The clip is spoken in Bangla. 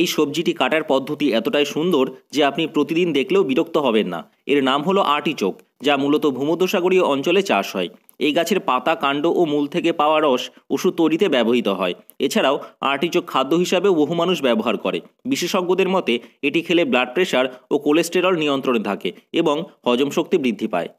এই সবজিটি কাটার পদ্ধতি এতটাই সুন্দর যে আপনি প্রতিদিন দেখলেও বিরক্ত হবেন না এর নাম হলো আর্টিচোক যা মূলত ভূমধ্যসাগরীয় অঞ্চলে চাষ হয় এই গাছের পাতা কাণ্ড ও মূল থেকে পাওয়া রস ওষুধ তৈরিতে ব্যবহৃত হয় এছাড়াও আর্টিচোক খাদ্য হিসাবেও বহু মানুষ ব্যবহার করে বিশেষজ্ঞদের মতে এটি খেলে ব্লাড প্রেশার ও কোলেস্টেরল নিয়ন্ত্রণে থাকে এবং হজম শক্তি বৃদ্ধি পায়